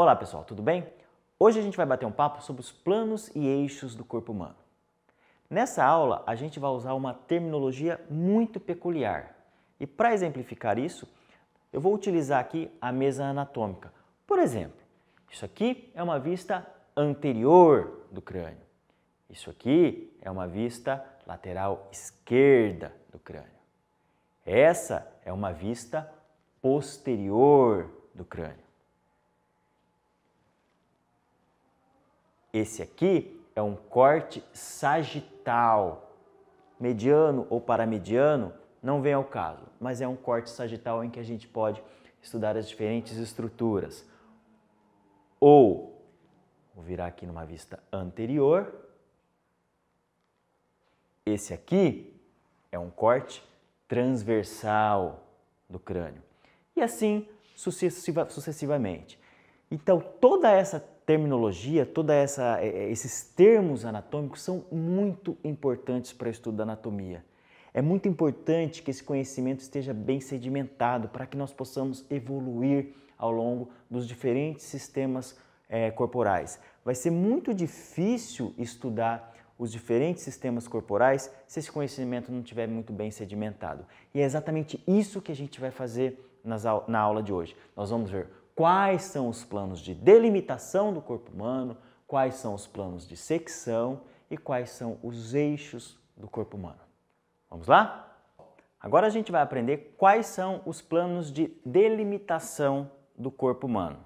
Olá pessoal, tudo bem? Hoje a gente vai bater um papo sobre os planos e eixos do corpo humano. Nessa aula, a gente vai usar uma terminologia muito peculiar. E para exemplificar isso, eu vou utilizar aqui a mesa anatômica. Por exemplo, isso aqui é uma vista anterior do crânio. Isso aqui é uma vista lateral esquerda do crânio. Essa é uma vista posterior do crânio. Esse aqui é um corte sagital. Mediano ou paramediano não vem ao caso, mas é um corte sagital em que a gente pode estudar as diferentes estruturas. Ou, vou virar aqui numa vista anterior, esse aqui é um corte transversal do crânio. E assim sucessiva, sucessivamente. Então, toda essa terminologia, toda essa é, é, esses termos anatômicos são muito importantes para o estudo da anatomia. É muito importante que esse conhecimento esteja bem sedimentado para que nós possamos evoluir ao longo dos diferentes sistemas é, corporais. Vai ser muito difícil estudar os diferentes sistemas corporais se esse conhecimento não estiver muito bem sedimentado. E é exatamente isso que a gente vai fazer nas, na aula de hoje. Nós vamos ver quais são os planos de delimitação do corpo humano, quais são os planos de secção e quais são os eixos do corpo humano. Vamos lá? Agora a gente vai aprender quais são os planos de delimitação do corpo humano.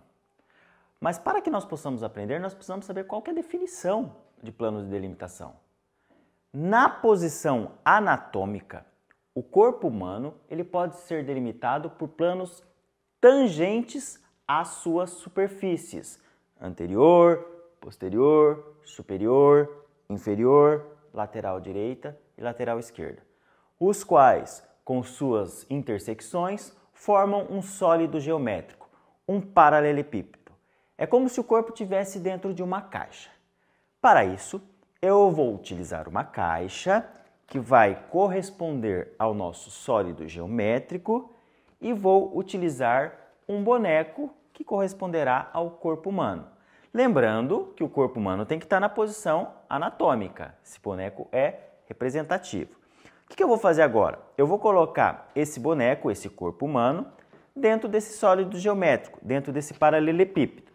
Mas para que nós possamos aprender, nós precisamos saber qual é a definição de plano de delimitação. Na posição anatômica, o corpo humano ele pode ser delimitado por planos tangentes as suas superfícies: anterior, posterior, superior, inferior, lateral direita e lateral esquerda, os quais, com suas intersecções, formam um sólido geométrico, um paralelepípedo. É como se o corpo tivesse dentro de uma caixa. Para isso, eu vou utilizar uma caixa que vai corresponder ao nosso sólido geométrico e vou utilizar um boneco que corresponderá ao corpo humano. Lembrando que o corpo humano tem que estar na posição anatômica. Esse boneco é representativo. O que, eu vou fazer agora? Eu vou colocar esse boneco, esse corpo humano, dentro desse sólido geométrico, dentro desse paralelepípedo.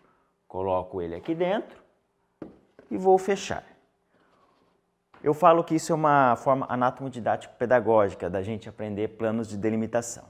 Coloco ele aqui dentro e vou fechar. Eu falo que isso é uma forma anatomo pedagógica da gente aprender planos de delimitação.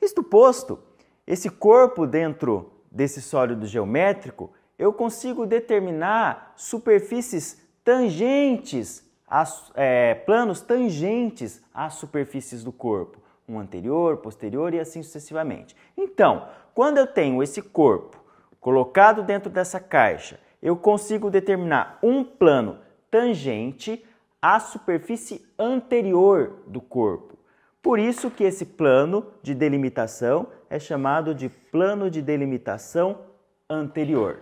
Isto posto, esse corpo dentro desse sólido geométrico, eu consigo determinar superfícies tangentes, a, é, planos tangentes às superfícies do corpo, um anterior, posterior e assim sucessivamente. Então, quando eu tenho esse corpo colocado dentro dessa caixa, eu consigo determinar um plano tangente à superfície anterior do corpo por isso que esse plano de delimitação é chamado de plano de delimitação anterior.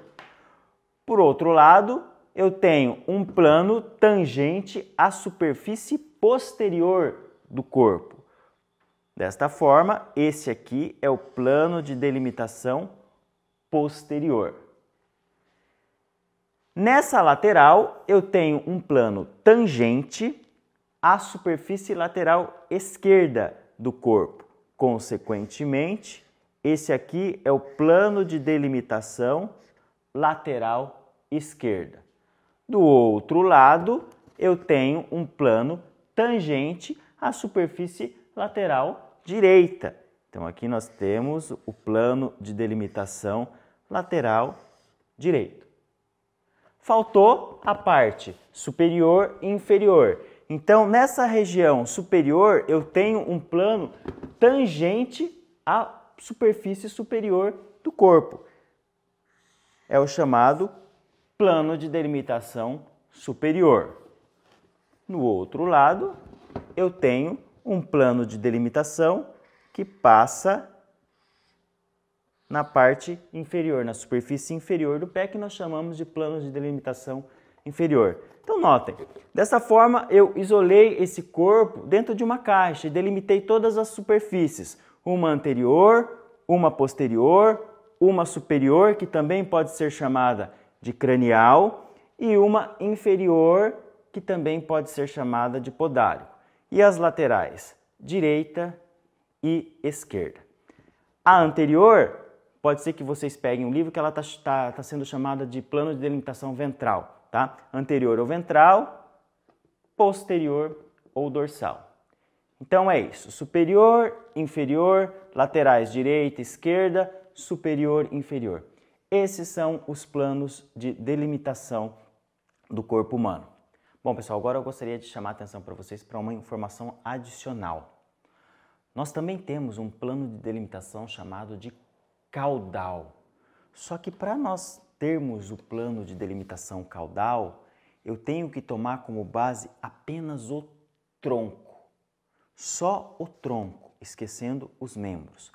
Por outro lado, eu tenho um plano tangente à superfície posterior do corpo. Desta forma, esse aqui é o plano de delimitação posterior. Nessa lateral, eu tenho um plano tangente à superfície lateral esquerda do corpo. Consequentemente, esse aqui é o plano de delimitação lateral esquerda. Do outro lado, eu tenho um plano tangente à superfície lateral direita. Então aqui nós temos o plano de delimitação lateral direito. Faltou a parte superior e inferior. Então, nessa região superior, eu tenho um plano tangente à superfície superior do corpo. É o chamado plano de delimitação superior. No outro lado, eu tenho um plano de delimitação que passa na parte inferior, na superfície inferior do pé, que nós chamamos de plano de delimitação superior inferior. Então notem, dessa forma eu isolei esse corpo dentro de uma caixa e delimitei todas as superfícies, uma anterior, uma posterior, uma superior, que também pode ser chamada de cranial, e uma inferior, que também pode ser chamada de podálico. E as laterais, direita e esquerda. A anterior, pode ser que vocês peguem um livro que ela está tá, tá sendo chamada de plano de delimitação ventral tá? Anterior ou ventral, posterior ou dorsal. Então é isso, superior, inferior, laterais direita, esquerda, superior, inferior. Esses são os planos de delimitação do corpo humano. Bom, pessoal, agora eu gostaria de chamar a atenção para vocês para uma informação adicional. Nós também temos um plano de delimitação chamado de caudal. Só que para nós termos o plano de delimitação caudal, eu tenho que tomar como base apenas o tronco, só o tronco, esquecendo os membros.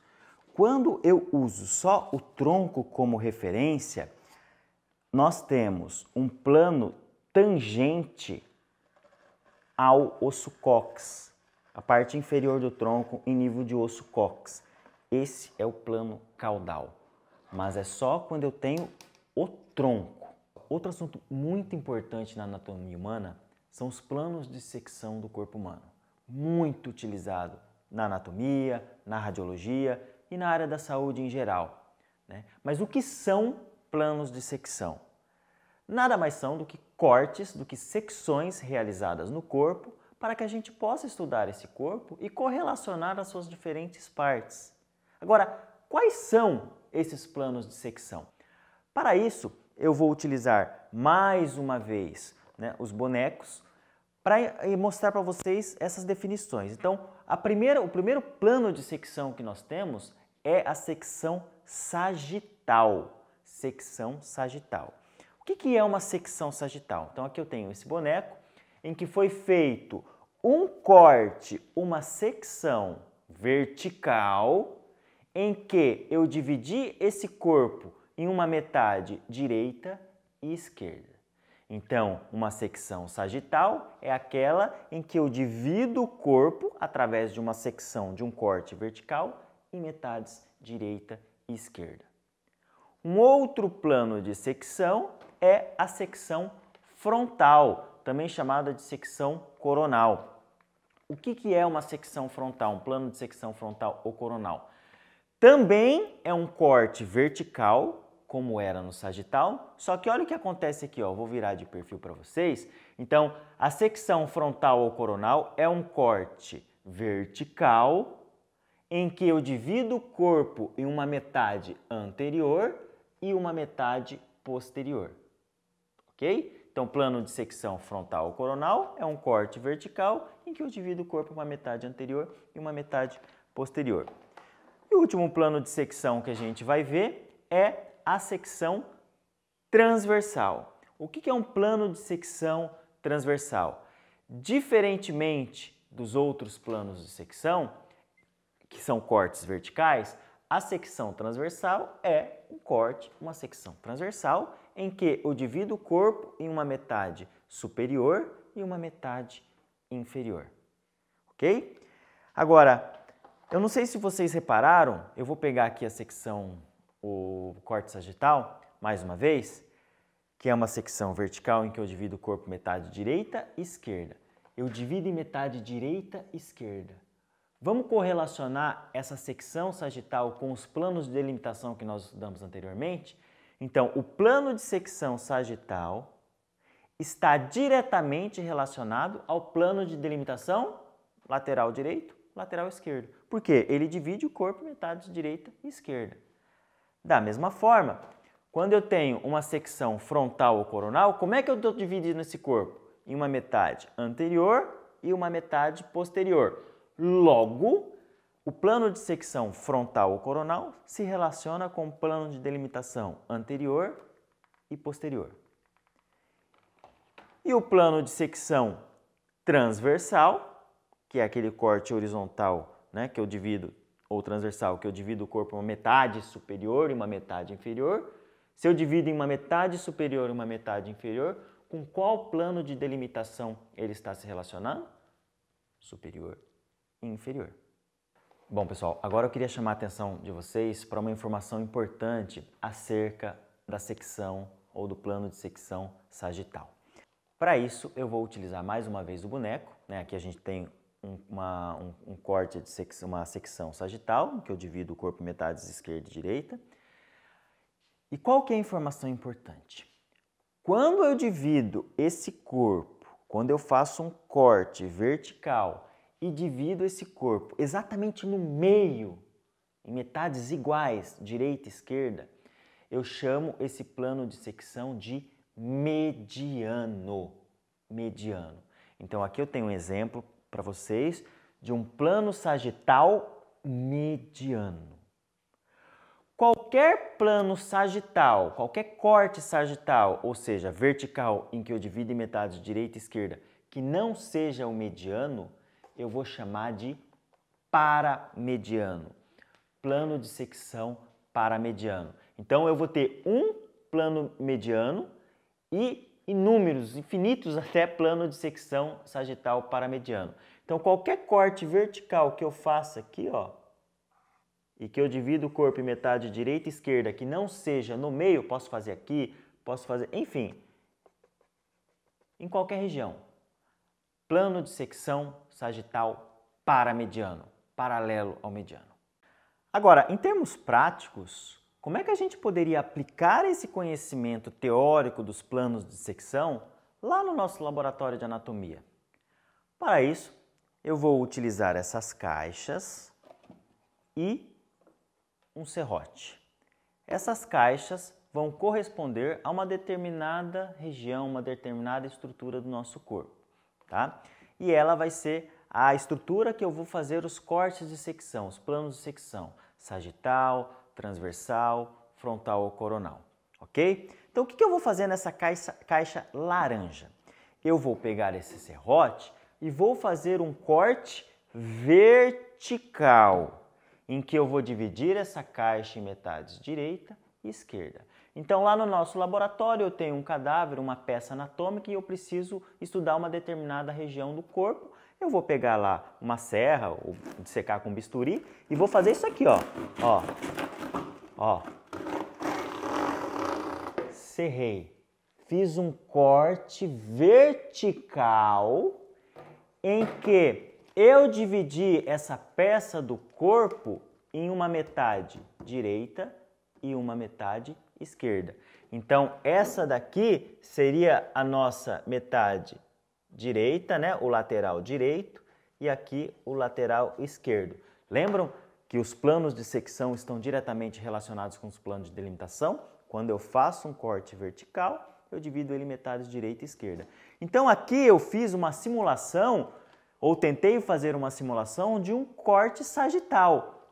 Quando eu uso só o tronco como referência, nós temos um plano tangente ao osso cox, a parte inferior do tronco em nível de osso cox. Esse é o plano caudal, mas é só quando eu tenho o tronco. Outro assunto muito importante na anatomia humana são os planos de secção do corpo humano, muito utilizado na anatomia, na radiologia e na área da saúde em geral. Né? Mas o que são planos de secção? Nada mais são do que cortes, do que secções realizadas no corpo para que a gente possa estudar esse corpo e correlacionar as suas diferentes partes. Agora, quais são esses planos de secção? Para isso, eu vou utilizar mais uma vez né, os bonecos para mostrar para vocês essas definições. Então, a primeira, o primeiro plano de secção que nós temos é a secção sagital. Secção sagital. O que, que é uma secção sagital? Então, aqui eu tenho esse boneco em que foi feito um corte, uma secção vertical, em que eu dividi esse corpo em uma metade direita e esquerda. Então, uma secção sagital é aquela em que eu divido o corpo através de uma secção de um corte vertical em metades direita e esquerda. Um outro plano de secção é a secção frontal, também chamada de secção coronal. O que, que é uma secção frontal, um plano de secção frontal ou coronal? Também é um corte vertical como era no sagital, só que olha o que acontece aqui, ó, vou virar de perfil para vocês. Então, a secção frontal ou coronal é um corte vertical em que eu divido o corpo em uma metade anterior e uma metade posterior. OK? Então, plano de secção frontal ou coronal é um corte vertical em que eu divido o corpo em uma metade anterior e uma metade posterior. E o último plano de secção que a gente vai ver é a secção transversal. O que é um plano de secção transversal? Diferentemente dos outros planos de secção, que são cortes verticais, a secção transversal é um corte, uma secção transversal, em que eu divido o corpo em uma metade superior e uma metade inferior. Ok? Agora, eu não sei se vocês repararam, eu vou pegar aqui a secção o corte sagital, mais uma vez, que é uma secção vertical em que eu divido o corpo metade direita e esquerda. Eu divido em metade direita e esquerda. Vamos correlacionar essa secção sagital com os planos de delimitação que nós estudamos anteriormente? Então, o plano de secção sagital está diretamente relacionado ao plano de delimitação lateral direito, lateral esquerdo. Por quê? Ele divide o corpo metade direita e esquerda. Da mesma forma, quando eu tenho uma secção frontal ou coronal, como é que eu estou dividindo esse corpo? Em uma metade anterior e uma metade posterior. Logo, o plano de secção frontal ou coronal se relaciona com o plano de delimitação anterior e posterior. E o plano de secção transversal, que é aquele corte horizontal né, que eu divido ou transversal, que eu divido o corpo uma metade superior e uma metade inferior, se eu divido em uma metade superior e uma metade inferior, com qual plano de delimitação ele está se relacionando? Superior e inferior. Bom, pessoal, agora eu queria chamar a atenção de vocês para uma informação importante acerca da secção ou do plano de secção sagital. Para isso, eu vou utilizar mais uma vez o boneco. Né? Aqui a gente tem uma, um, um, corte de sec, uma secção sagital, que eu divido o corpo metades esquerda e direita. E qual que é a informação importante? Quando eu divido esse corpo, quando eu faço um corte vertical e divido esse corpo exatamente no meio, em metades iguais, direita e esquerda, eu chamo esse plano de secção de mediano. Mediano. Então aqui eu tenho um exemplo para vocês de um plano sagital mediano. Qualquer plano sagital, qualquer corte sagital, ou seja, vertical, em que eu divido em metades direita e esquerda, que não seja o mediano, eu vou chamar de paramediano. Plano de secção paramediano. Então eu vou ter um plano mediano e inúmeros, infinitos até plano de secção sagital paramediano. Então qualquer corte vertical que eu faça aqui, ó, e que eu divido o corpo em metade direita e esquerda, que não seja no meio, posso fazer aqui, posso fazer, enfim, em qualquer região. Plano de secção sagital paramediano, paralelo ao mediano. Agora, em termos práticos, como é que a gente poderia aplicar esse conhecimento teórico dos planos de secção lá no nosso laboratório de anatomia? Para isso, eu vou utilizar essas caixas e um serrote. Essas caixas vão corresponder a uma determinada região, uma determinada estrutura do nosso corpo, tá? E ela vai ser a estrutura que eu vou fazer os cortes de secção, os planos de secção, sagital, transversal, frontal ou coronal, ok? Então, o que eu vou fazer nessa caixa, caixa laranja? Eu vou pegar esse serrote e vou fazer um corte vertical, em que eu vou dividir essa caixa em metades direita e esquerda. Então, lá no nosso laboratório, eu tenho um cadáver, uma peça anatômica e eu preciso estudar uma determinada região do corpo eu vou pegar lá uma serra, ou secar com bisturi, e vou fazer isso aqui, ó. Ó. Ó. Serrei. Fiz um corte vertical em que eu dividi essa peça do corpo em uma metade direita e uma metade esquerda. Então, essa daqui seria a nossa metade direita, né? O lateral direito e aqui o lateral esquerdo. Lembram que os planos de secção estão diretamente relacionados com os planos de delimitação? Quando eu faço um corte vertical, eu divido ele metades direita e esquerda. Então aqui eu fiz uma simulação, ou tentei fazer uma simulação de um corte sagital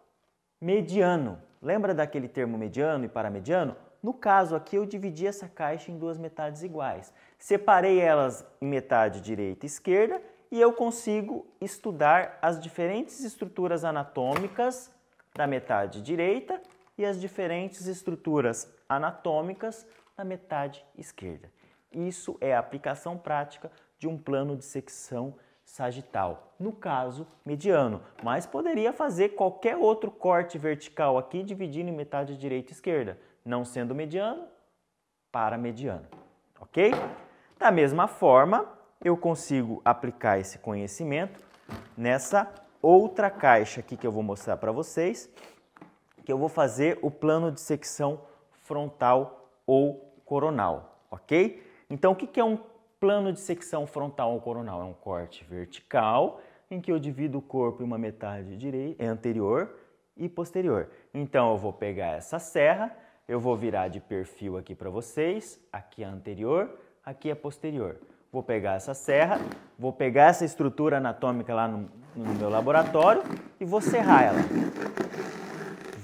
mediano. Lembra daquele termo mediano e paramediano? No caso aqui, eu dividi essa caixa em duas metades iguais. Separei elas em metade direita e esquerda e eu consigo estudar as diferentes estruturas anatômicas da metade direita e as diferentes estruturas anatômicas da metade esquerda. Isso é a aplicação prática de um plano de secção sagital, no caso mediano, mas poderia fazer qualquer outro corte vertical aqui dividindo em metade direita e esquerda não sendo mediano, para mediano, ok? Da mesma forma, eu consigo aplicar esse conhecimento nessa outra caixa aqui que eu vou mostrar para vocês, que eu vou fazer o plano de secção frontal ou coronal, ok? Então, o que é um plano de secção frontal ou coronal? É um corte vertical em que eu divido o corpo em uma metade direita, é anterior e posterior. Então, eu vou pegar essa serra eu vou virar de perfil aqui para vocês, aqui é anterior, aqui é posterior. Vou pegar essa serra, vou pegar essa estrutura anatômica lá no, no meu laboratório e vou serrar ela.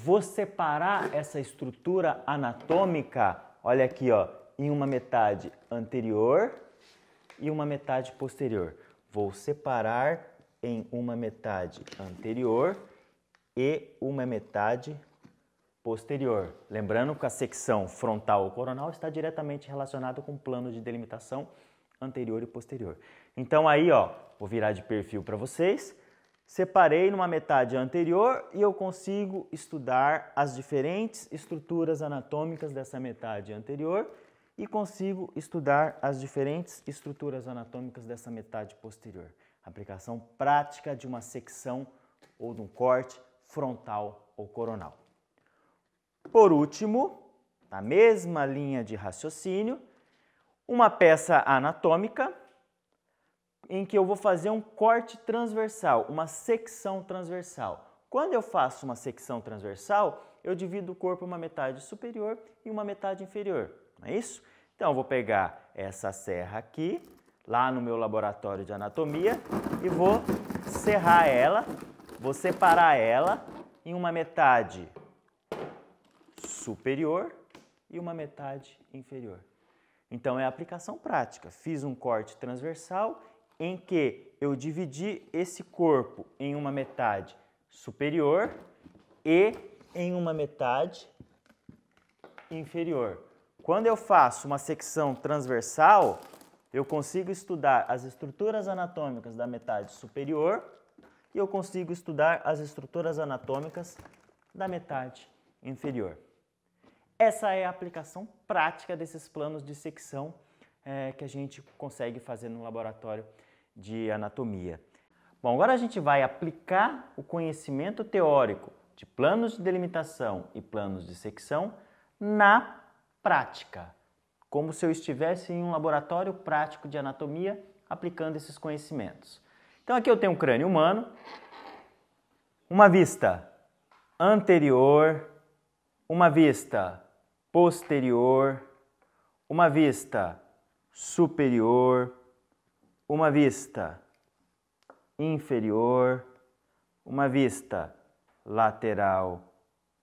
Vou separar essa estrutura anatômica, olha aqui, ó, em uma metade anterior e uma metade posterior. Vou separar em uma metade anterior e uma metade posterior posterior. Lembrando que a secção frontal ou coronal está diretamente relacionada com o plano de delimitação anterior e posterior. Então aí, ó, vou virar de perfil para vocês. Separei numa metade anterior e eu consigo estudar as diferentes estruturas anatômicas dessa metade anterior e consigo estudar as diferentes estruturas anatômicas dessa metade posterior. Aplicação prática de uma secção ou de um corte frontal ou coronal por último, na mesma linha de raciocínio, uma peça anatômica em que eu vou fazer um corte transversal, uma secção transversal. Quando eu faço uma secção transversal, eu divido o corpo uma metade superior e uma metade inferior, não é isso? Então eu vou pegar essa serra aqui, lá no meu laboratório de anatomia, e vou serrar ela, vou separar ela em uma metade superior e uma metade inferior. Então é a aplicação prática. Fiz um corte transversal em que eu dividi esse corpo em uma metade superior e em uma metade inferior. Quando eu faço uma secção transversal, eu consigo estudar as estruturas anatômicas da metade superior e eu consigo estudar as estruturas anatômicas da metade inferior. Essa é a aplicação prática desses planos de secção é, que a gente consegue fazer no laboratório de anatomia. Bom, agora a gente vai aplicar o conhecimento teórico de planos de delimitação e planos de secção na prática, como se eu estivesse em um laboratório prático de anatomia aplicando esses conhecimentos. Então aqui eu tenho um crânio humano, uma vista anterior, uma vista posterior, uma vista superior, uma vista inferior, uma vista lateral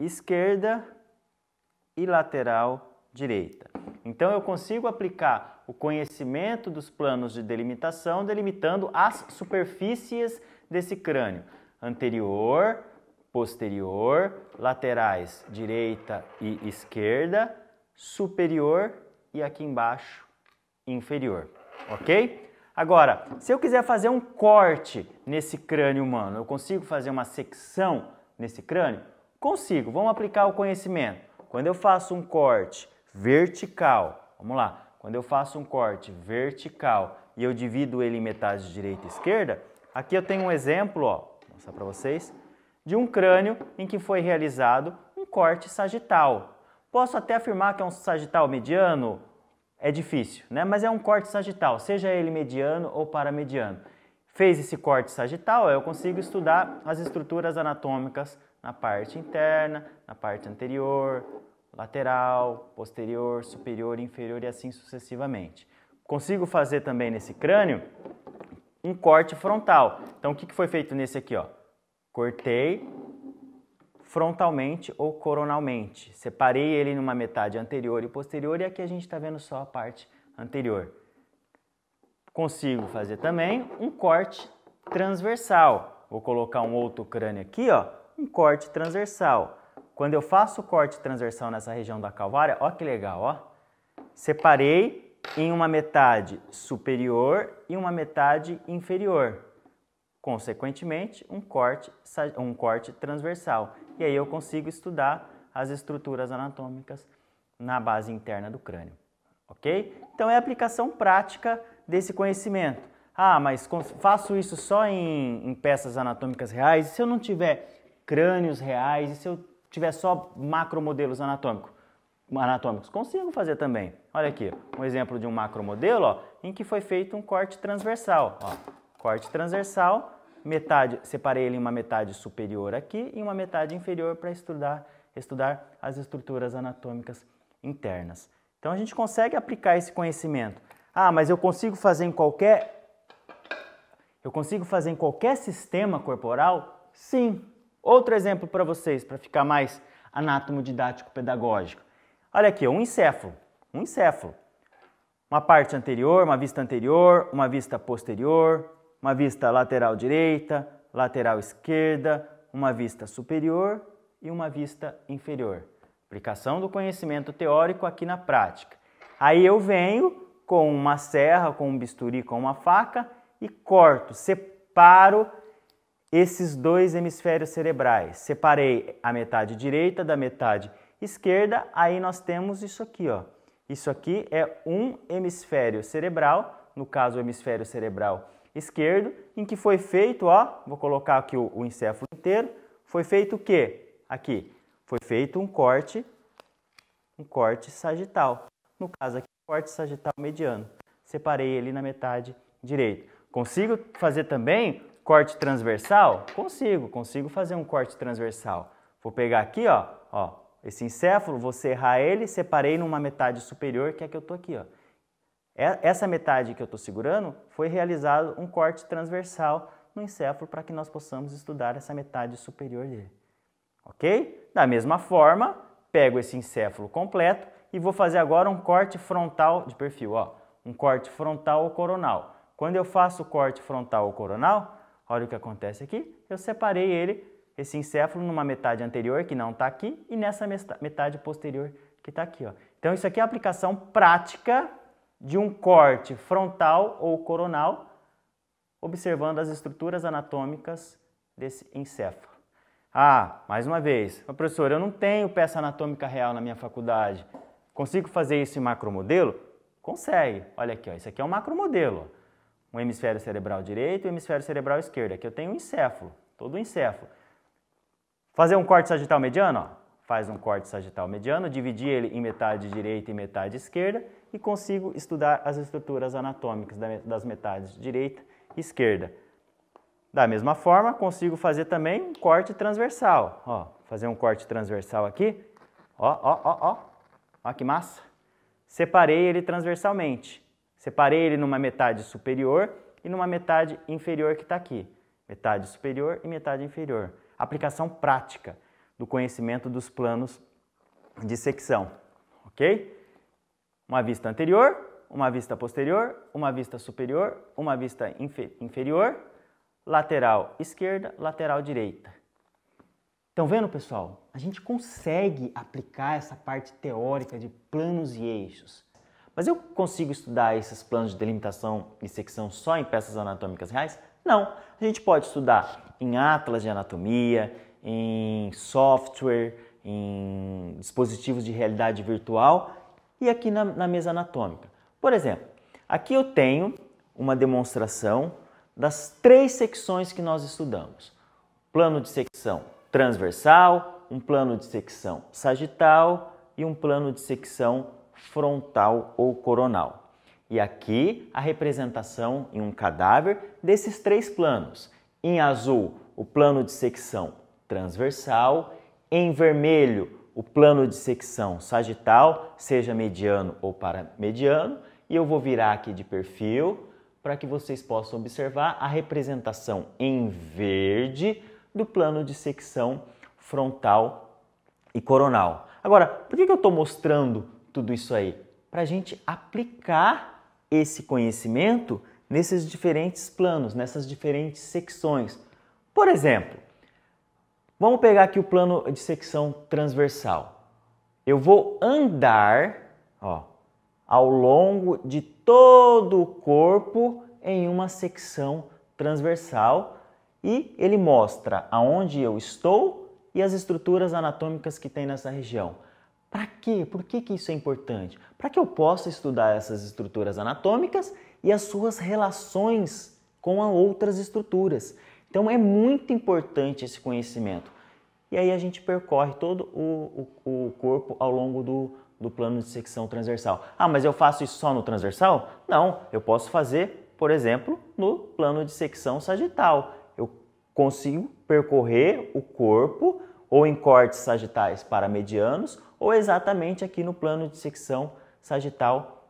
esquerda e lateral direita. Então eu consigo aplicar o conhecimento dos planos de delimitação delimitando as superfícies desse crânio anterior, posterior, laterais direita e esquerda, superior e aqui embaixo inferior, ok? Agora, se eu quiser fazer um corte nesse crânio humano, eu consigo fazer uma secção nesse crânio? Consigo, vamos aplicar o conhecimento. Quando eu faço um corte vertical, vamos lá, quando eu faço um corte vertical e eu divido ele em metade direita e esquerda, aqui eu tenho um exemplo, ó, vou mostrar para vocês, de um crânio em que foi realizado um corte sagital. Posso até afirmar que é um sagital mediano? É difícil, né? mas é um corte sagital, seja ele mediano ou paramediano. Fez esse corte sagital, eu consigo estudar as estruturas anatômicas na parte interna, na parte anterior, lateral, posterior, superior, inferior e assim sucessivamente. Consigo fazer também nesse crânio um corte frontal. Então, o que foi feito nesse aqui? Ó? Cortei frontalmente ou coronalmente. Separei ele numa metade anterior e posterior e aqui a gente está vendo só a parte anterior. Consigo fazer também um corte transversal. Vou colocar um outro crânio aqui, ó, um corte transversal. Quando eu faço o corte transversal nessa região da calvária, ó que legal, ó. Separei em uma metade superior e uma metade inferior consequentemente, um corte, um corte transversal. E aí eu consigo estudar as estruturas anatômicas na base interna do crânio. Ok? Então é a aplicação prática desse conhecimento. Ah, mas faço isso só em, em peças anatômicas reais? E se eu não tiver crânios reais? E se eu tiver só macromodelos anatômicos? anatômicos. Consigo fazer também. Olha aqui, um exemplo de um macromodelo ó, em que foi feito um corte transversal. Ó corte transversal, metade, separei ele em uma metade superior aqui e uma metade inferior para estudar, estudar as estruturas anatômicas internas. Então a gente consegue aplicar esse conhecimento. Ah, mas eu consigo fazer em qualquer eu consigo fazer em qualquer sistema corporal? Sim. Outro exemplo para vocês, para ficar mais anátomo didático pedagógico. Olha aqui, um encéfalo, um encéfalo. Uma parte anterior, uma vista anterior, uma vista posterior, uma vista lateral direita, lateral esquerda, uma vista superior e uma vista inferior. Aplicação do conhecimento teórico aqui na prática. Aí eu venho com uma serra, com um bisturi, com uma faca e corto, separo esses dois hemisférios cerebrais. Separei a metade direita da metade esquerda, aí nós temos isso aqui, ó. Isso aqui é um hemisfério cerebral, no caso o hemisfério cerebral esquerdo, em que foi feito, ó, vou colocar aqui o, o encéfalo inteiro, foi feito o quê? Aqui, foi feito um corte, um corte sagital. No caso aqui, corte sagital mediano. Separei ele na metade direita. Consigo fazer também corte transversal? Consigo, consigo fazer um corte transversal. Vou pegar aqui, ó, ó, esse encéfalo, vou serrar ele, separei numa metade superior, que é que eu tô aqui, ó. É, essa metade que eu estou segurando foi realizado um corte transversal no encéfalo para que nós possamos estudar essa metade superior dele. Ok? Da mesma forma, pego esse encéfalo completo e vou fazer agora um corte frontal de perfil, ó, um corte frontal ou coronal. Quando eu faço o corte frontal ou coronal, olha o que acontece aqui, eu separei ele, esse encéfalo, numa metade anterior que não está aqui e nessa metade posterior que está aqui. Ó. Então isso aqui é a aplicação prática de um corte frontal ou coronal, observando as estruturas anatômicas desse encéfalo. Ah, mais uma vez, professor, eu não tenho peça anatômica real na minha faculdade. Consigo fazer isso em macromodelo? Consegue. Olha aqui, ó, isso aqui é um macromodelo. Um hemisfério cerebral direito e um hemisfério cerebral esquerdo. Aqui eu tenho um encéfalo, todo o um encéfalo. Fazer um corte sagital mediano? Ó faz um corte sagital mediano, dividi ele em metade direita e metade esquerda e consigo estudar as estruturas anatômicas das metades direita e esquerda. Da mesma forma, consigo fazer também um corte transversal. Ó, fazer um corte transversal aqui. Ó, ó, ó, ó. Ó que massa. Separei ele transversalmente. Separei ele numa metade superior e numa metade inferior que está aqui. Metade superior e metade inferior. Aplicação prática do conhecimento dos planos de secção, ok? Uma vista anterior, uma vista posterior, uma vista superior, uma vista infer inferior, lateral esquerda, lateral direita. Estão vendo, pessoal? A gente consegue aplicar essa parte teórica de planos e eixos. Mas eu consigo estudar esses planos de delimitação e secção só em peças anatômicas reais? Não. A gente pode estudar em atlas de anatomia, em software, em dispositivos de realidade virtual e aqui na, na mesa anatômica. Por exemplo, aqui eu tenho uma demonstração das três secções que nós estudamos: plano de secção transversal, um plano de secção sagital e um plano de secção frontal ou coronal. E aqui a representação em um cadáver desses três planos. Em azul, o plano de secção transversal. Em vermelho, o plano de secção sagital, seja mediano ou paramediano. E eu vou virar aqui de perfil para que vocês possam observar a representação em verde do plano de secção frontal e coronal. Agora, por que eu estou mostrando tudo isso aí? Para a gente aplicar esse conhecimento nesses diferentes planos, nessas diferentes secções. Por exemplo, Vamos pegar aqui o plano de secção transversal. Eu vou andar ó, ao longo de todo o corpo em uma secção transversal e ele mostra aonde eu estou e as estruturas anatômicas que tem nessa região. Para quê? Por que, que isso é importante? Para que eu possa estudar essas estruturas anatômicas e as suas relações com outras estruturas. Então é muito importante esse conhecimento. E aí a gente percorre todo o, o, o corpo ao longo do, do plano de secção transversal. Ah, mas eu faço isso só no transversal? Não, eu posso fazer, por exemplo, no plano de secção sagital. Eu consigo percorrer o corpo ou em cortes sagitais para medianos ou exatamente aqui no plano de secção sagital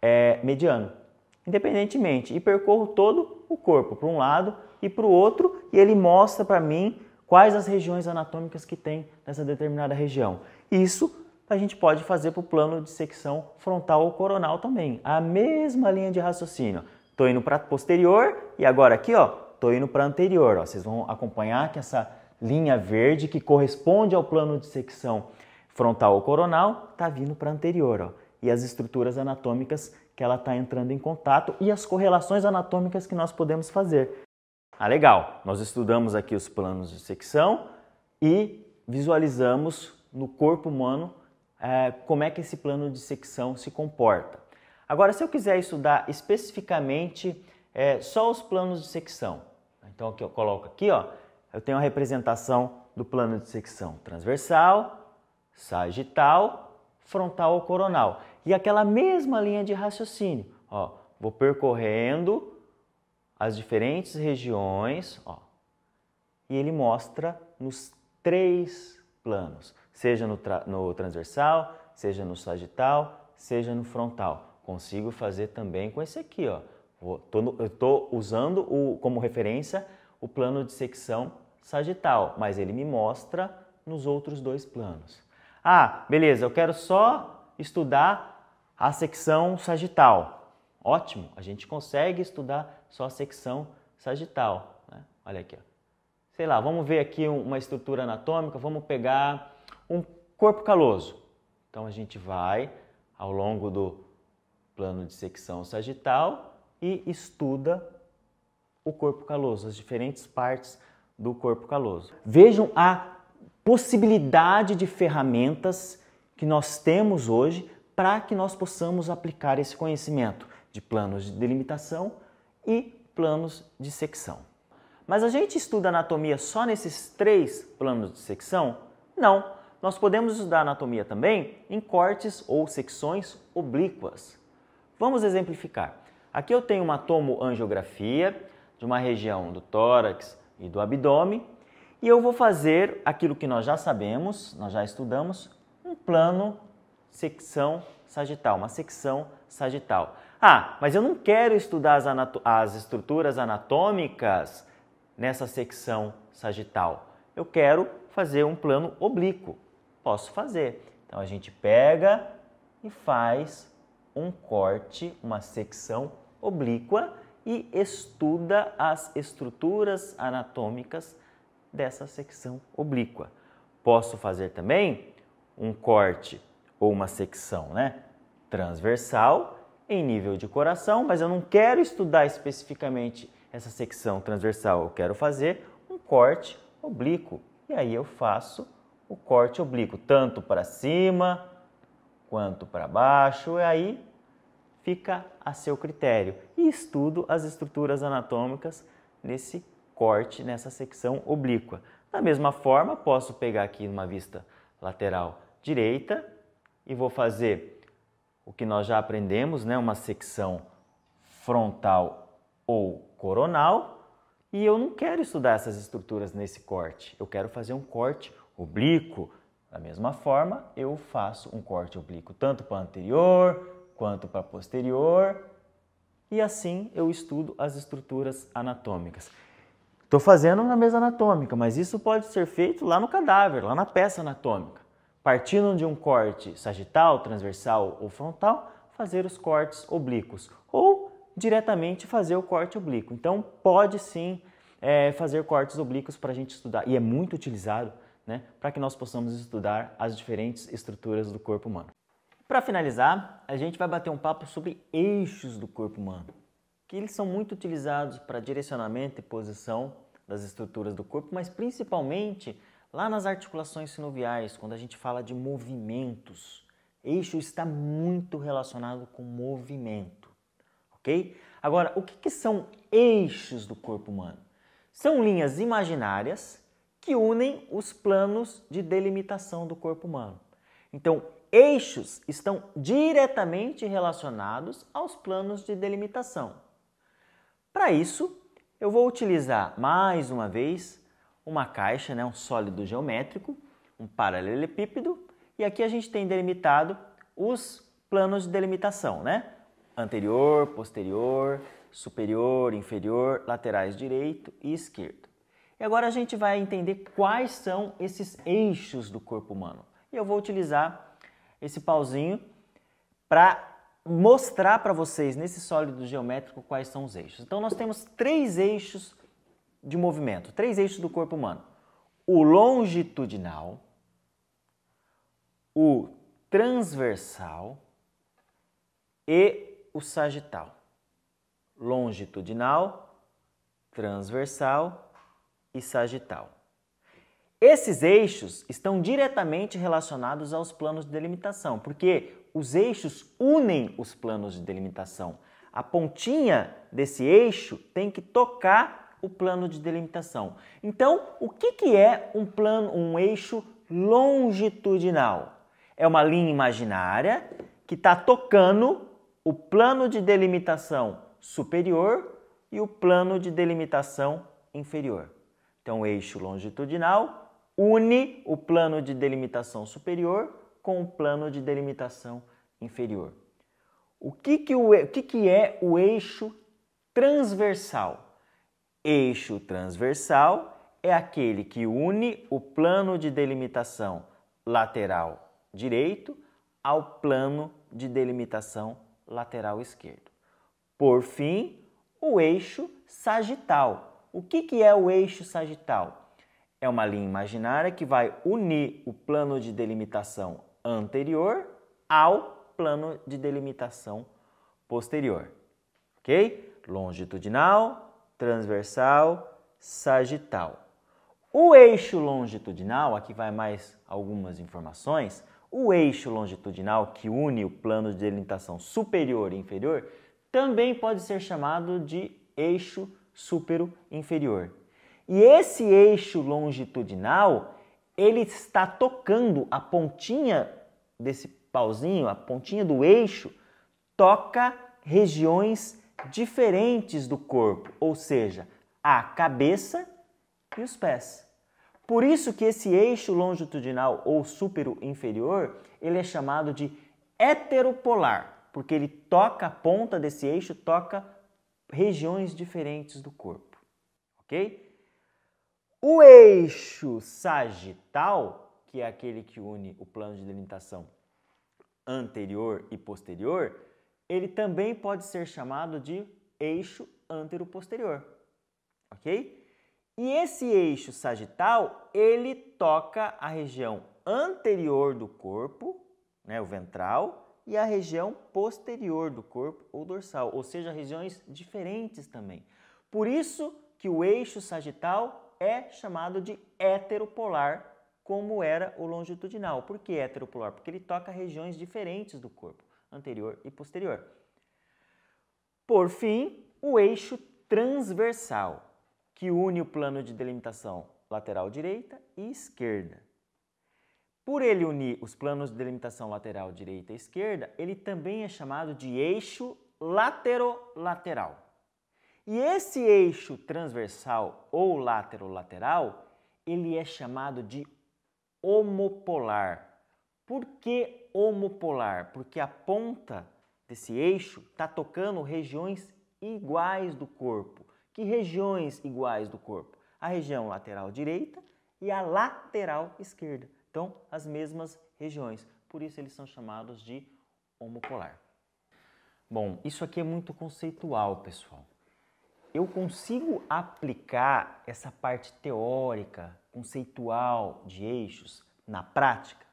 é, mediano, independentemente, e percorro todo o corpo para um lado e para o outro, e ele mostra para mim quais as regiões anatômicas que tem nessa determinada região. Isso a gente pode fazer para o plano de secção frontal ou coronal também. A mesma linha de raciocínio. Estou indo para posterior e agora aqui, ó, estou indo para anterior. Ó. Vocês vão acompanhar que essa linha verde que corresponde ao plano de secção frontal ou coronal está vindo para anterior. Ó. E as estruturas anatômicas que ela está entrando em contato e as correlações anatômicas que nós podemos fazer. Ah, legal. Nós estudamos aqui os planos de secção e visualizamos no corpo humano é, como é que esse plano de secção se comporta. Agora, se eu quiser estudar especificamente é, só os planos de secção, então aqui eu coloco aqui, ó, eu tenho a representação do plano de secção transversal, sagital, frontal ou coronal. E aquela mesma linha de raciocínio, ó, vou percorrendo as diferentes regiões, ó, e ele mostra nos três planos, seja no, tra no transversal, seja no sagital, seja no frontal. Consigo fazer também com esse aqui, ó. Vou, tô no, eu estou usando o, como referência o plano de secção sagital, mas ele me mostra nos outros dois planos. Ah, beleza, eu quero só estudar a secção sagital. Ótimo, a gente consegue estudar só a secção sagital. Né? Olha aqui. Ó. Sei lá, vamos ver aqui uma estrutura anatômica, vamos pegar um corpo caloso. Então a gente vai ao longo do plano de secção sagital e estuda o corpo caloso, as diferentes partes do corpo caloso. Vejam a possibilidade de ferramentas que nós temos hoje para que nós possamos aplicar esse conhecimento de planos de delimitação e planos de secção. Mas a gente estuda anatomia só nesses três planos de secção? Não. Nós podemos estudar anatomia também em cortes ou secções oblíquas. Vamos exemplificar. Aqui eu tenho uma tomoangiografia de uma região do tórax e do abdômen e eu vou fazer aquilo que nós já sabemos, nós já estudamos, um plano secção sagital, uma secção sagital. Ah, mas eu não quero estudar as, as estruturas anatômicas nessa secção sagital. Eu quero fazer um plano oblíquo. Posso fazer. Então a gente pega e faz um corte, uma secção oblíqua e estuda as estruturas anatômicas dessa secção oblíqua. Posso fazer também um corte ou uma secção né, transversal em nível de coração, mas eu não quero estudar especificamente essa secção transversal, eu quero fazer um corte oblíquo. E aí eu faço o corte oblíquo, tanto para cima quanto para baixo, e aí fica a seu critério. E estudo as estruturas anatômicas nesse corte, nessa secção oblíqua. Da mesma forma, posso pegar aqui numa vista lateral direita e vou fazer o que nós já aprendemos, né? Uma secção frontal ou coronal. E eu não quero estudar essas estruturas nesse corte. Eu quero fazer um corte oblíquo. Da mesma forma, eu faço um corte oblíquo tanto para anterior quanto para posterior. E assim eu estudo as estruturas anatômicas. Estou fazendo na mesa anatômica, mas isso pode ser feito lá no cadáver, lá na peça anatômica. Partindo de um corte sagital, transversal ou frontal, fazer os cortes oblíquos ou diretamente fazer o corte oblíquo. Então, pode sim é, fazer cortes oblíquos para a gente estudar e é muito utilizado né, para que nós possamos estudar as diferentes estruturas do corpo humano. Para finalizar, a gente vai bater um papo sobre eixos do corpo humano, que eles são muito utilizados para direcionamento e posição das estruturas do corpo, mas principalmente Lá nas articulações sinoviais, quando a gente fala de movimentos, eixo está muito relacionado com movimento, ok? Agora, o que, que são eixos do corpo humano? São linhas imaginárias que unem os planos de delimitação do corpo humano. Então, eixos estão diretamente relacionados aos planos de delimitação. Para isso, eu vou utilizar mais uma vez uma caixa, né, um sólido geométrico, um paralelepípedo, e aqui a gente tem delimitado os planos de delimitação, né? Anterior, posterior, superior, inferior, laterais direito e esquerdo. E agora a gente vai entender quais são esses eixos do corpo humano. E eu vou utilizar esse pauzinho para mostrar para vocês nesse sólido geométrico quais são os eixos. Então nós temos três eixos de movimento, três eixos do corpo humano: o longitudinal, o transversal e o sagital. Longitudinal, transversal e sagital. Esses eixos estão diretamente relacionados aos planos de delimitação, porque os eixos unem os planos de delimitação. A pontinha desse eixo tem que tocar o plano de delimitação. Então, o que, que é um plano, um eixo longitudinal? É uma linha imaginária que está tocando o plano de delimitação superior e o plano de delimitação inferior. Então, o eixo longitudinal une o plano de delimitação superior com o plano de delimitação inferior. O que, que, o, o que, que é o eixo transversal? Eixo transversal é aquele que une o plano de delimitação lateral direito ao plano de delimitação lateral esquerdo. Por fim, o eixo sagital. O que, que é o eixo sagital? É uma linha imaginária que vai unir o plano de delimitação anterior ao plano de delimitação posterior. Ok? Longitudinal, transversal, sagital. O eixo longitudinal, aqui vai mais algumas informações. O eixo longitudinal que une o plano de delimitação superior e inferior também pode ser chamado de eixo supero-inferior. E esse eixo longitudinal, ele está tocando a pontinha desse pauzinho, a pontinha do eixo, toca regiões diferentes do corpo, ou seja, a cabeça e os pés. Por isso que esse eixo longitudinal ou súpero inferior ele é chamado de heteropolar, porque ele toca, a ponta desse eixo toca regiões diferentes do corpo, ok? O eixo sagital, que é aquele que une o plano de delimitação anterior e posterior, ele também pode ser chamado de eixo antero-posterior, ok? E esse eixo sagital, ele toca a região anterior do corpo, né, o ventral, e a região posterior do corpo ou dorsal, ou seja, regiões diferentes também. Por isso que o eixo sagital é chamado de heteropolar, como era o longitudinal. Por que heteropolar? Porque ele toca regiões diferentes do corpo anterior e posterior. Por fim, o eixo transversal, que une o plano de delimitação lateral direita e esquerda. Por ele unir os planos de delimitação lateral direita e esquerda, ele também é chamado de eixo laterolateral. E esse eixo transversal ou laterolateral, ele é chamado de homopolar. Por que homopolar, porque a ponta desse eixo está tocando regiões iguais do corpo. Que regiões iguais do corpo? A região lateral direita e a lateral esquerda. Então, as mesmas regiões. Por isso eles são chamados de homopolar. Bom, isso aqui é muito conceitual, pessoal. Eu consigo aplicar essa parte teórica, conceitual de eixos na prática?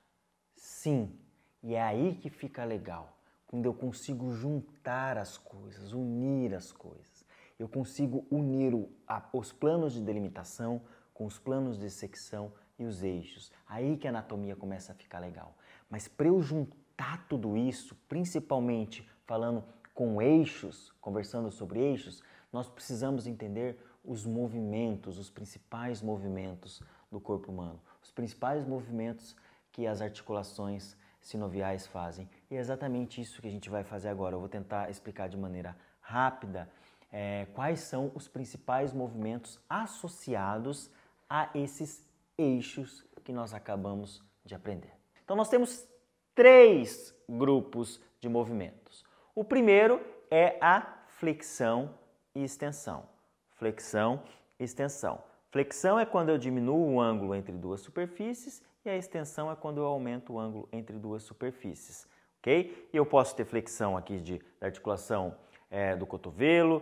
Sim, e é aí que fica legal, quando eu consigo juntar as coisas, unir as coisas. Eu consigo unir o, a, os planos de delimitação com os planos de secção e os eixos. Aí que a anatomia começa a ficar legal. Mas para eu juntar tudo isso, principalmente falando com eixos, conversando sobre eixos, nós precisamos entender os movimentos, os principais movimentos do corpo humano, os principais movimentos que as articulações sinoviais fazem. E é exatamente isso que a gente vai fazer agora. Eu vou tentar explicar de maneira rápida é, quais são os principais movimentos associados a esses eixos que nós acabamos de aprender. Então, nós temos três grupos de movimentos. O primeiro é a flexão e extensão. Flexão e extensão. Flexão é quando eu diminuo o ângulo entre duas superfícies e a extensão é quando eu aumento o ângulo entre duas superfícies, ok? E eu posso ter flexão aqui de articulação é, do cotovelo,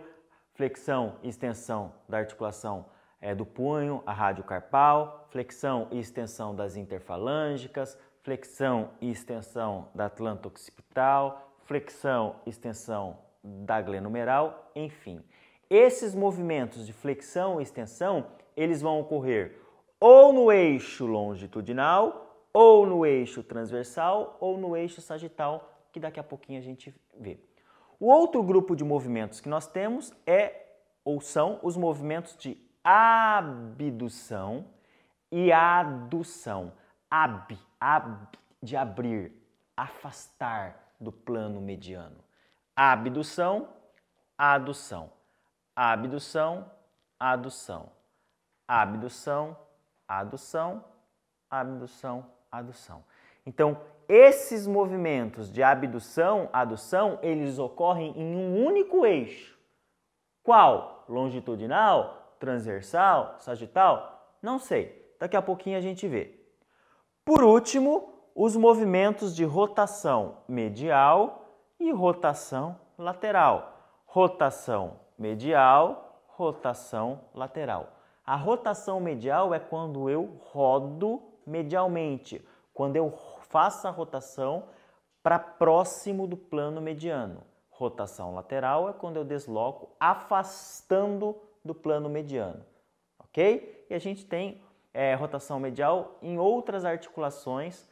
flexão e extensão da articulação é, do punho, a radiocarpal, flexão e extensão das interfalângicas, flexão e extensão da occipital, flexão e extensão da glenumeral, enfim. Esses movimentos de flexão e extensão, eles vão ocorrer ou no eixo longitudinal, ou no eixo transversal, ou no eixo sagital, que daqui a pouquinho a gente vê. O outro grupo de movimentos que nós temos é ou são os movimentos de abdução e adução. Ab, ab de abrir, afastar do plano mediano. Abdução, adução. Abdução, adução. Abdução, adução, abdução, adução. Então, esses movimentos de abdução, adução, eles ocorrem em um único eixo. Qual? Longitudinal, transversal, sagital? Não sei. Daqui a pouquinho a gente vê. Por último, os movimentos de rotação medial e rotação lateral. Rotação medial, rotação lateral. A rotação medial é quando eu rodo medialmente, quando eu faço a rotação para próximo do plano mediano. Rotação lateral é quando eu desloco afastando do plano mediano, ok? E a gente tem é, rotação medial em outras articulações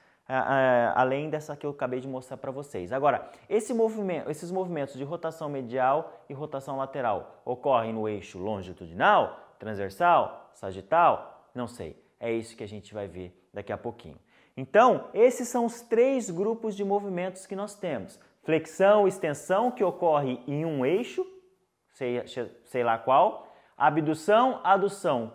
além dessa que eu acabei de mostrar para vocês. Agora, esse movimento, esses movimentos de rotação medial e rotação lateral ocorrem no eixo longitudinal, transversal, sagital, não sei. É isso que a gente vai ver daqui a pouquinho. Então, esses são os três grupos de movimentos que nós temos: flexão, extensão, que ocorre em um eixo, sei, sei lá qual, abdução, adução,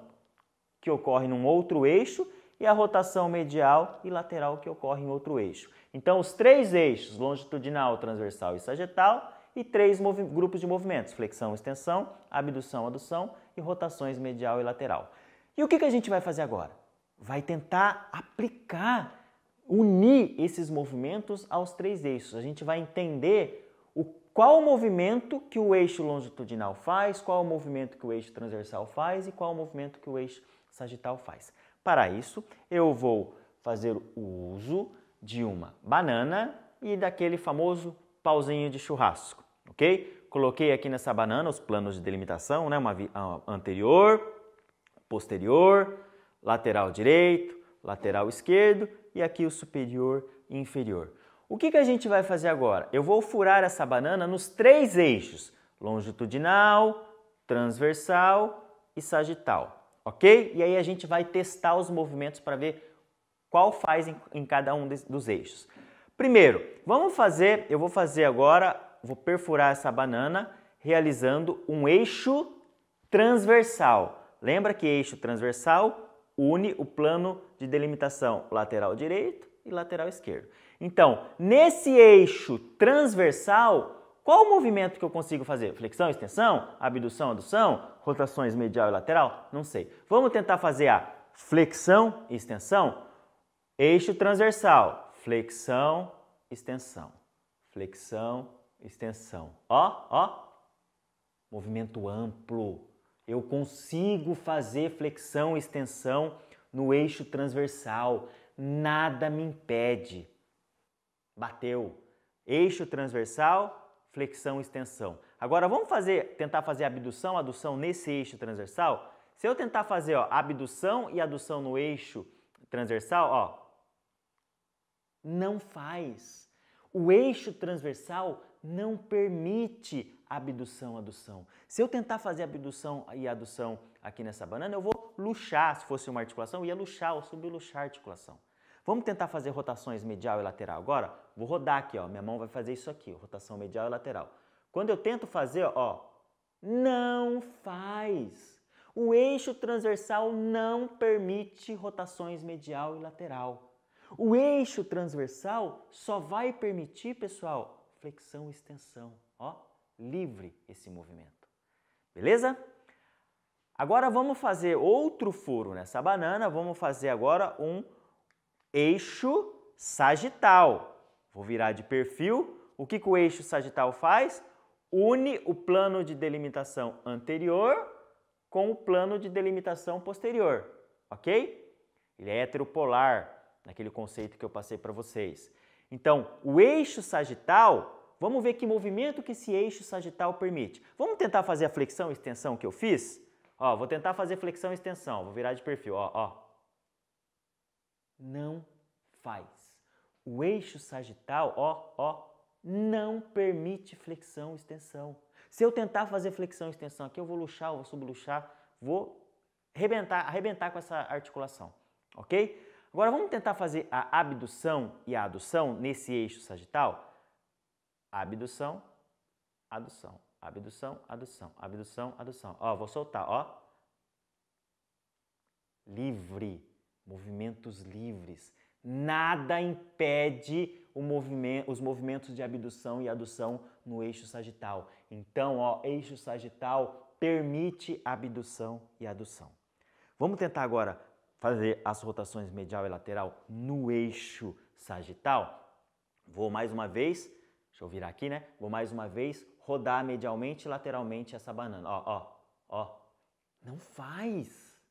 que ocorre num outro eixo, e a rotação medial e lateral, que ocorre em outro eixo. Então, os três eixos, longitudinal, transversal e sagital, e três grupos de movimentos: flexão, extensão, abdução, adução e rotações medial e lateral. E o que, que a gente vai fazer agora? Vai tentar aplicar, unir esses movimentos aos três eixos. A gente vai entender o, qual o movimento que o eixo longitudinal faz, qual o movimento que o eixo transversal faz e qual o movimento que o eixo sagital faz. Para isso, eu vou fazer o uso de uma banana e daquele famoso pauzinho de churrasco ok? Coloquei aqui nessa banana os planos de delimitação, né? Uma anterior, posterior, lateral direito, lateral esquerdo e aqui o superior e inferior. O que, que a gente vai fazer agora? Eu vou furar essa banana nos três eixos, longitudinal, transversal e sagital, ok? E aí a gente vai testar os movimentos para ver qual faz em, em cada um dos eixos. Primeiro, vamos fazer, eu vou fazer agora vou perfurar essa banana realizando um eixo transversal. Lembra que eixo transversal une o plano de delimitação lateral direito e lateral esquerdo. Então, nesse eixo transversal, qual o movimento que eu consigo fazer? Flexão, extensão, abdução, adução, rotações medial e lateral? Não sei. Vamos tentar fazer a flexão e extensão? Eixo transversal, flexão, extensão, flexão, extensão. Ó, ó. Movimento amplo. Eu consigo fazer flexão e extensão no eixo transversal. Nada me impede. Bateu. Eixo transversal, flexão, extensão. Agora vamos fazer, tentar fazer abdução, adução nesse eixo transversal? Se eu tentar fazer ó, abdução e adução no eixo transversal, ó, não faz. O eixo transversal não permite abdução, adução. Se eu tentar fazer abdução e adução aqui nessa banana, eu vou luxar, se fosse uma articulação, eu ia luxar ou subluxar a articulação. Vamos tentar fazer rotações medial e lateral agora? Vou rodar aqui, ó. Minha mão vai fazer isso aqui, rotação medial e lateral. Quando eu tento fazer, ó, não faz. O eixo transversal não permite rotações medial e lateral. O eixo transversal só vai permitir, pessoal, flexão extensão. Ó, livre esse movimento. Beleza? Agora vamos fazer outro furo nessa banana. Vamos fazer agora um eixo sagital. Vou virar de perfil. O que, que o eixo sagital faz? Une o plano de delimitação anterior com o plano de delimitação posterior, ok? Ele é heteropolar, naquele conceito que eu passei para vocês. Então, o eixo sagital, vamos ver que movimento que esse eixo sagital permite. Vamos tentar fazer a flexão e extensão que eu fiz? Ó, vou tentar fazer flexão e extensão, vou virar de perfil, ó, ó. Não faz. O eixo sagital, ó, ó, não permite flexão e extensão. Se eu tentar fazer flexão e extensão aqui, eu vou luxar, eu vou subluxar, vou arrebentar, arrebentar com essa articulação, ok? Agora vamos tentar fazer a abdução e a adução nesse eixo sagital? Abdução, adução, abdução, adução, abdução, adução. Ó, vou soltar, ó. Livre, movimentos livres. Nada impede movimento, os movimentos de abdução e adução no eixo sagital. Então, ó, eixo sagital permite abdução e adução. Vamos tentar agora fazer as rotações medial e lateral no eixo sagital. Vou mais uma vez, deixa eu virar aqui, né? Vou mais uma vez rodar medialmente e lateralmente essa banana. Ó, ó, ó. Não faz.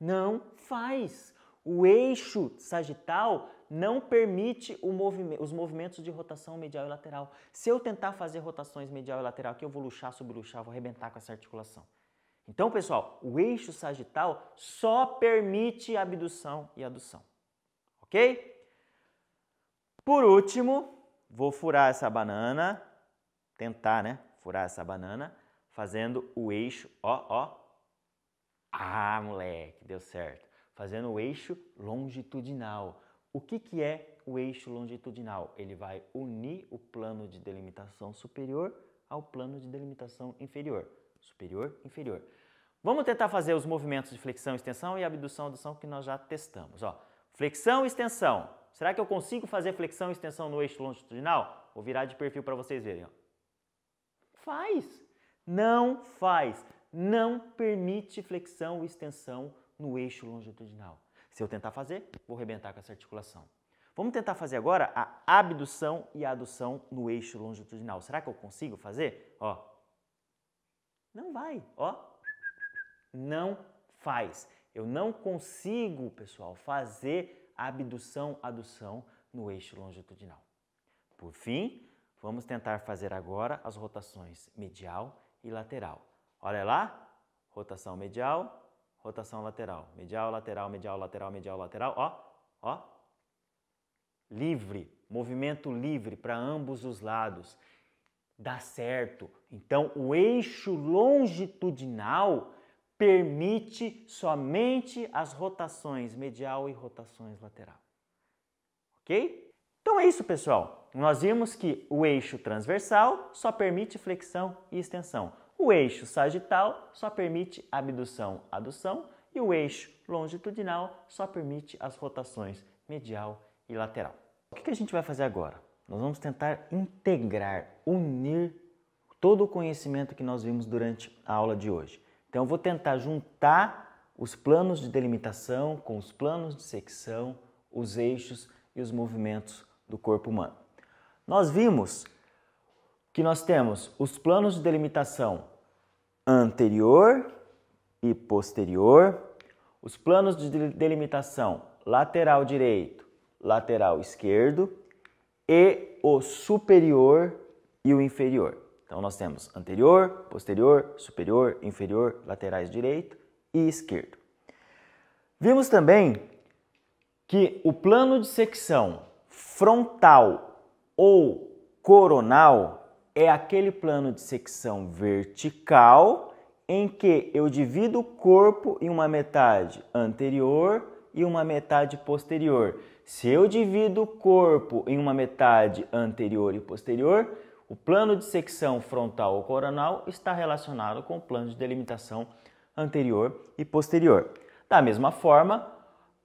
Não faz. O eixo sagital não permite movime os movimentos de rotação medial e lateral. Se eu tentar fazer rotações medial e lateral aqui, eu vou luxar sobre luxar, vou arrebentar com essa articulação. Então, pessoal, o eixo sagital só permite abdução e adução, ok? Por último, vou furar essa banana, tentar, né? Furar essa banana, fazendo o eixo, ó, ó. Ah, moleque, deu certo. Fazendo o eixo longitudinal. O que, que é o eixo longitudinal? Ele vai unir o plano de delimitação superior ao plano de delimitação inferior. Superior, inferior. Vamos tentar fazer os movimentos de flexão, extensão e abdução, adução que nós já testamos. Ó, flexão, extensão. Será que eu consigo fazer flexão e extensão no eixo longitudinal? Vou virar de perfil para vocês verem. Ó. Faz. Não faz. Não permite flexão e extensão no eixo longitudinal. Se eu tentar fazer, vou arrebentar com essa articulação. Vamos tentar fazer agora a abdução e a adução no eixo longitudinal. Será que eu consigo fazer? Ó. Não vai, ó não faz. Eu não consigo, pessoal, fazer abdução, adução no eixo longitudinal. Por fim, vamos tentar fazer agora as rotações medial e lateral. Olha lá, rotação medial, rotação lateral, medial, lateral, medial, lateral, medial, lateral, ó, ó. Livre, movimento livre para ambos os lados. Dá certo. Então, o eixo longitudinal permite somente as rotações medial e rotações lateral. Ok? Então é isso, pessoal. Nós vimos que o eixo transversal só permite flexão e extensão. O eixo sagital só permite abdução, adução. E o eixo longitudinal só permite as rotações medial e lateral. O que a gente vai fazer agora? Nós vamos tentar integrar, unir todo o conhecimento que nós vimos durante a aula de hoje. Então eu vou tentar juntar os planos de delimitação com os planos de secção, os eixos e os movimentos do corpo humano. Nós vimos que nós temos os planos de delimitação anterior e posterior, os planos de delimitação lateral direito, lateral esquerdo e o superior e o inferior. Então nós temos anterior, posterior, superior, inferior, laterais direito e esquerdo. Vimos também que o plano de secção frontal ou coronal é aquele plano de secção vertical em que eu divido o corpo em uma metade anterior e uma metade posterior. Se eu divido o corpo em uma metade anterior e posterior, o plano de secção frontal ou coronal está relacionado com o plano de delimitação anterior e posterior. Da mesma forma,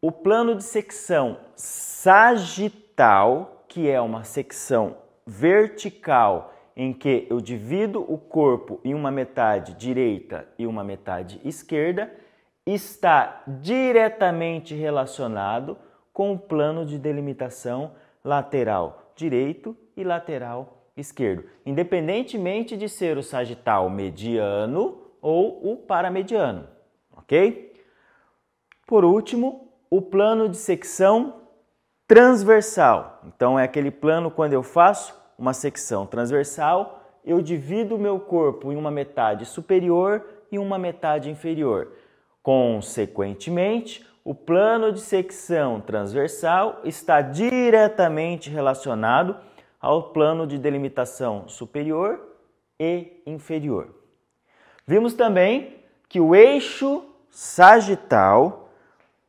o plano de secção sagital, que é uma secção vertical em que eu divido o corpo em uma metade direita e uma metade esquerda, está diretamente relacionado com o plano de delimitação lateral direito e lateral esquerdo, independentemente de ser o sagital mediano ou o paramediano, ok? Por último, o plano de secção transversal. Então é aquele plano quando eu faço uma secção transversal, eu divido o meu corpo em uma metade superior e uma metade inferior. Consequentemente, o plano de secção transversal está diretamente relacionado ao plano de delimitação superior e inferior. Vimos também que o eixo sagital,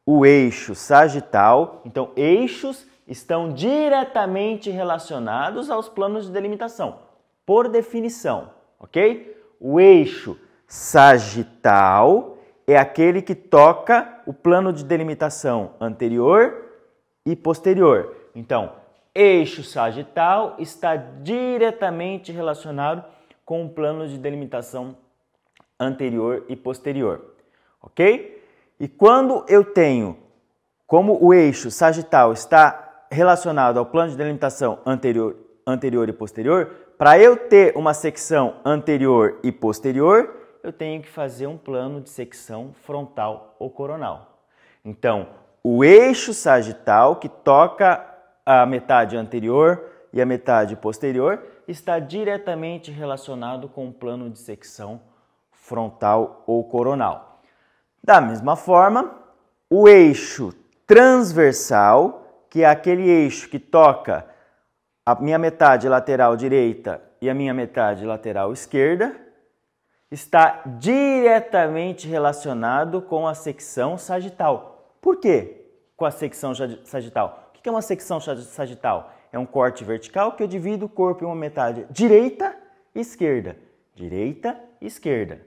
o eixo sagital, então eixos estão diretamente relacionados aos planos de delimitação, por definição, ok? O eixo sagital é aquele que toca o plano de delimitação anterior e posterior. Então, eixo sagital está diretamente relacionado com o plano de delimitação anterior e posterior, ok? E quando eu tenho, como o eixo sagital está relacionado ao plano de delimitação anterior, anterior e posterior, para eu ter uma secção anterior e posterior, eu tenho que fazer um plano de secção frontal ou coronal. Então, o eixo sagital que toca a metade anterior e a metade posterior está diretamente relacionado com o plano de secção frontal ou coronal. Da mesma forma, o eixo transversal, que é aquele eixo que toca a minha metade lateral direita e a minha metade lateral esquerda, está diretamente relacionado com a secção sagital. Por quê? Com a secção sagital que é uma secção sagital? É um corte vertical que eu divido o corpo em uma metade direita e esquerda. Direita e esquerda.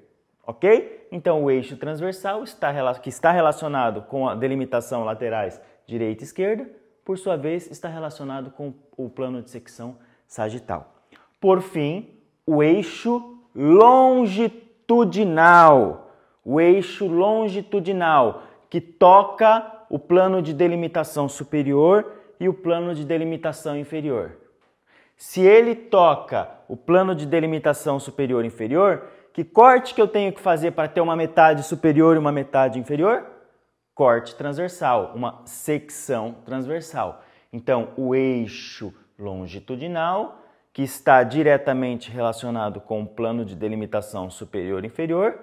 Ok? Então, o eixo transversal, está, que está relacionado com a delimitação laterais direita e esquerda, por sua vez, está relacionado com o plano de secção sagital. Por fim, o eixo longitudinal. O eixo longitudinal, que toca o plano de delimitação superior e o plano de delimitação inferior. Se ele toca o plano de delimitação superior e inferior, que corte que eu tenho que fazer para ter uma metade superior e uma metade inferior? Corte transversal, uma secção transversal. Então, o eixo longitudinal, que está diretamente relacionado com o plano de delimitação superior e inferior,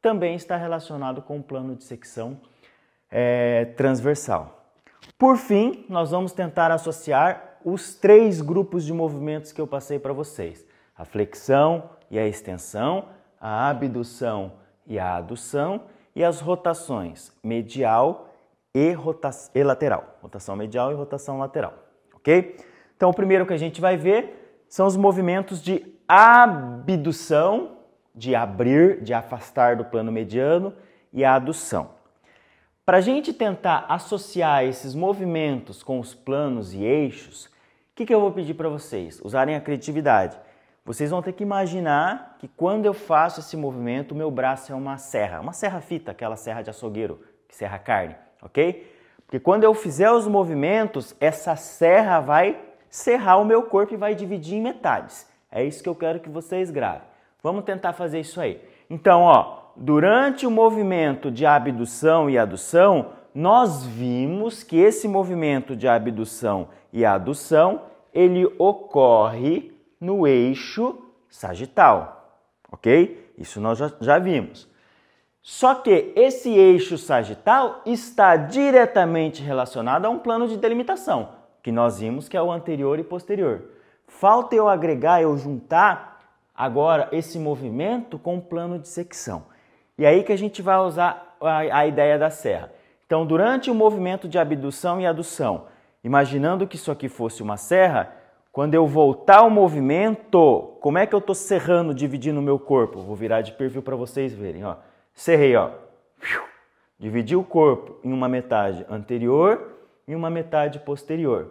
também está relacionado com o plano de secção transversal é, transversal. Por fim, nós vamos tentar associar os três grupos de movimentos que eu passei para vocês: a flexão e a extensão, a abdução e a adução e as rotações medial e, rota e lateral. Rotação medial e rotação lateral, ok? Então, o primeiro que a gente vai ver são os movimentos de abdução, de abrir, de afastar do plano mediano, e a adução. Para a gente tentar associar esses movimentos com os planos e eixos, o que, que eu vou pedir para vocês? Usarem a criatividade. Vocês vão ter que imaginar que quando eu faço esse movimento, o meu braço é uma serra, uma serra-fita, aquela serra de açougueiro que serra carne, ok? Porque quando eu fizer os movimentos, essa serra vai serrar o meu corpo e vai dividir em metades. É isso que eu quero que vocês gravem. Vamos tentar fazer isso aí. Então, ó, durante o movimento de abdução e adução, nós vimos que esse movimento de abdução e adução, ele ocorre no eixo sagital, ok? Isso nós já, já vimos. Só que esse eixo sagital está diretamente relacionado a um plano de delimitação, que nós vimos que é o anterior e posterior. Falta eu agregar, eu juntar agora esse movimento com o plano de secção. E aí que a gente vai usar a, a ideia da serra. Então, durante o movimento de abdução e adução, imaginando que isso aqui fosse uma serra, quando eu voltar o movimento, como é que eu estou serrando, dividindo o meu corpo? Vou virar de perfil para vocês verem. Ó. Serrei, ó. Dividi o corpo em uma metade anterior e uma metade posterior.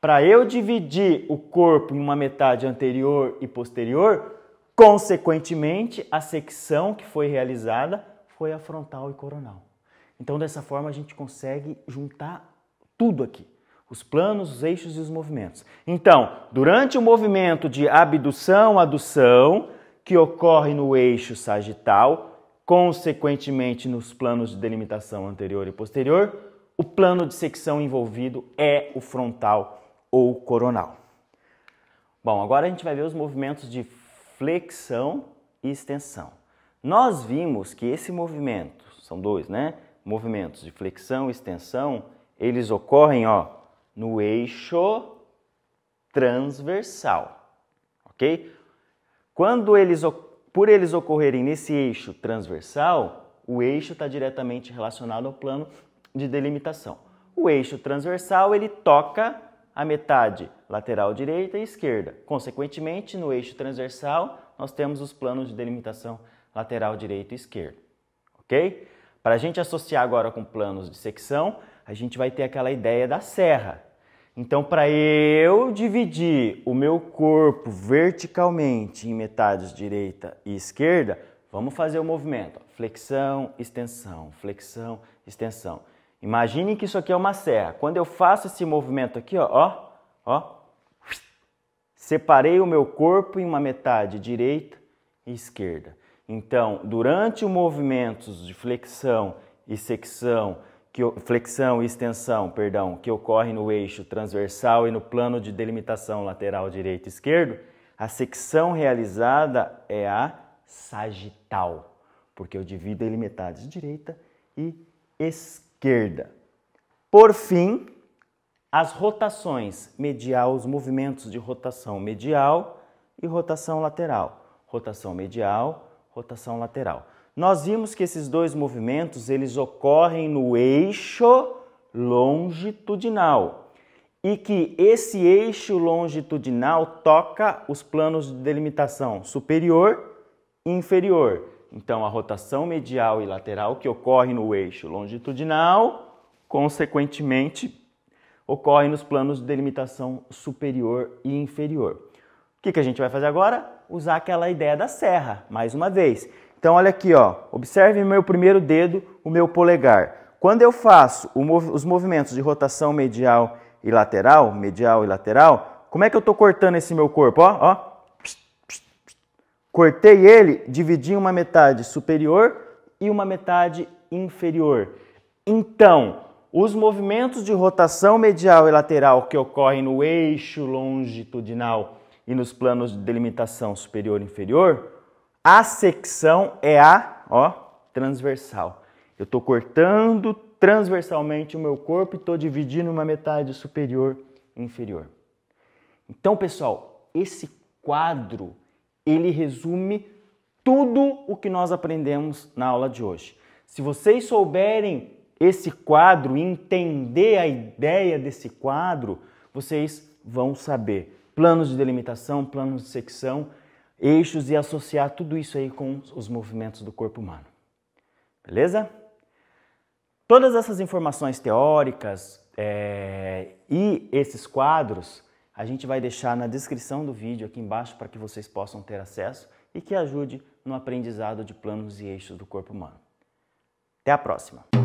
Para eu dividir o corpo em uma metade anterior e posterior, Consequentemente, a secção que foi realizada foi a frontal e coronal. Então, dessa forma, a gente consegue juntar tudo aqui: os planos, os eixos e os movimentos. Então, durante o movimento de abdução-adução, que ocorre no eixo sagital, consequentemente nos planos de delimitação anterior e posterior, o plano de secção envolvido é o frontal ou coronal. Bom, agora a gente vai ver os movimentos de flexão e extensão. Nós vimos que esse movimento, são dois, né? Movimentos de flexão e extensão, eles ocorrem, ó, no eixo transversal, ok? Quando eles, por eles ocorrerem nesse eixo transversal, o eixo está diretamente relacionado ao plano de delimitação. O eixo transversal ele toca a metade lateral direita e esquerda. Consequentemente, no eixo transversal, nós temos os planos de delimitação lateral direito e esquerdo. Ok? Para a gente associar agora com planos de secção, a gente vai ter aquela ideia da serra. Então, para eu dividir o meu corpo verticalmente em metades direita e esquerda, vamos fazer o movimento. Flexão, extensão, flexão, extensão. Imagine que isso aqui é uma serra. Quando eu faço esse movimento aqui, ó, ó, ó, separei o meu corpo em uma metade direita e esquerda. Então, durante os movimentos de flexão e secção, que, flexão e extensão, perdão, que ocorre no eixo transversal e no plano de delimitação lateral direito e esquerdo, a secção realizada é a sagital, porque eu divido ele metades direita e esquerda esquerda. Por fim, as rotações medial, os movimentos de rotação medial e rotação lateral. Rotação medial, rotação lateral. Nós vimos que esses dois movimentos eles ocorrem no eixo longitudinal e que esse eixo longitudinal toca os planos de delimitação superior e inferior. Então, a rotação medial e lateral que ocorre no eixo longitudinal, consequentemente, ocorre nos planos de delimitação superior e inferior. O que, que a gente vai fazer agora? Usar aquela ideia da serra, mais uma vez. Então, olha aqui, ó. observe meu primeiro dedo, o meu polegar. Quando eu faço mov os movimentos de rotação medial e lateral, medial e lateral, como é que eu estou cortando esse meu corpo? Ó, ó, Cortei ele, dividi uma metade superior e uma metade inferior. Então, os movimentos de rotação medial e lateral que ocorrem no eixo longitudinal e nos planos de delimitação superior e inferior, a secção é a ó, transversal. Eu estou cortando transversalmente o meu corpo e estou dividindo uma metade superior e inferior. Então, pessoal, esse quadro ele resume tudo o que nós aprendemos na aula de hoje. Se vocês souberem esse quadro, entender a ideia desse quadro, vocês vão saber planos de delimitação, planos de secção, eixos e associar tudo isso aí com os movimentos do corpo humano. Beleza? Todas essas informações teóricas é, e esses quadros a gente vai deixar na descrição do vídeo aqui embaixo para que vocês possam ter acesso e que ajude no aprendizado de planos e eixos do corpo humano. Até a próxima!